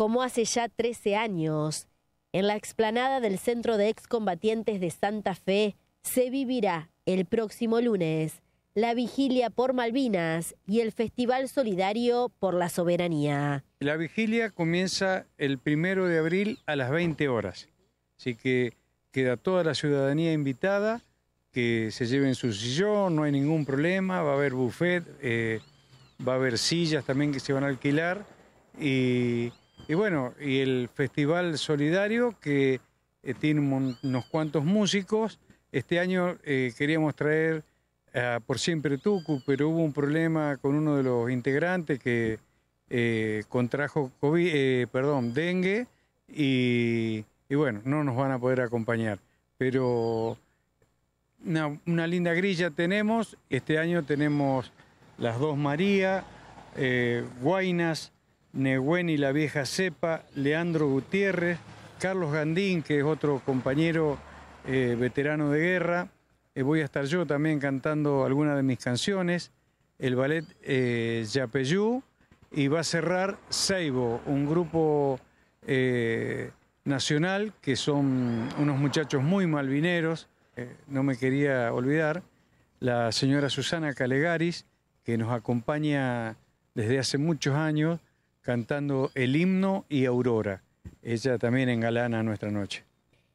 como hace ya 13 años. En la explanada del Centro de Excombatientes de Santa Fe se vivirá el próximo lunes la vigilia por Malvinas y el Festival Solidario por la Soberanía. La vigilia comienza el primero de abril a las 20 horas, así que queda toda la ciudadanía invitada, que se lleven su sillón, no hay ningún problema, va a haber buffet, eh, va a haber sillas también que se van a alquilar y y bueno, y el Festival Solidario, que eh, tiene unos cuantos músicos. Este año eh, queríamos traer a Por Siempre Tucu, pero hubo un problema con uno de los integrantes que eh, contrajo COVID, perdón, dengue, y, bueno, no nos van a poder acompañar. Pero una, una linda grilla tenemos. Este año tenemos las dos María, Guainas, y la vieja cepa, Leandro Gutiérrez, Carlos Gandín, que es otro compañero eh, veterano de guerra. Eh, voy a estar yo también cantando algunas de mis canciones. El ballet eh, Yapeyú y va a cerrar Seibo, un grupo eh, nacional que son unos muchachos muy malvineros. no me quería olvidar la señora Susana Calegaris, que nos acompaña desde hace muchos años cantando el himno y Aurora. Ella también engalana nuestra noche.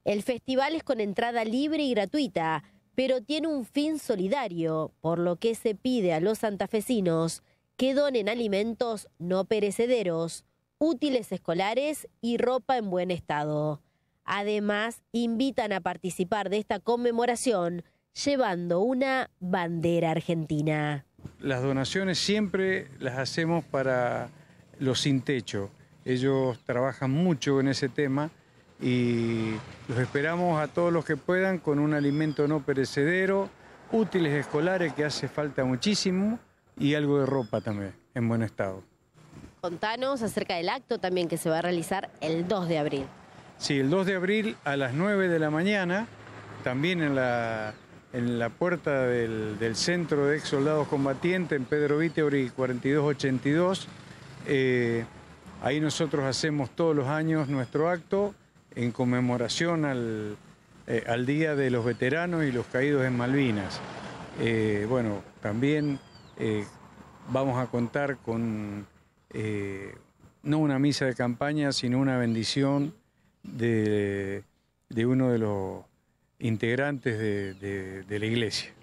El festival es con entrada libre y gratuita, pero tiene un fin solidario, por lo que se pide a los santafesinos que donen alimentos no perecederos, útiles escolares y ropa en buen estado. Además, invitan a participar de esta conmemoración llevando una bandera argentina. Las donaciones siempre las hacemos para los sin techo. Ellos trabajan mucho en ese tema y los esperamos a todos los que puedan con un alimento no perecedero, útiles escolares que hace falta muchísimo y algo de ropa también en buen estado. Contanos acerca del acto también que se va a realizar el 2 de abril. Sí, el 2 de abril a las 9 de la mañana, también en la, en la puerta del, Centro de Ex Soldados Combatientes en Pedro Viteori 4282 eh, ahí nosotros hacemos todos los años nuestro acto en conmemoración al, eh, Día de los Veteranos y los Caídos en Malvinas. Eh, bueno, también vamos a contar con no una misa de campaña, sino una bendición de, uno de los integrantes de la iglesia.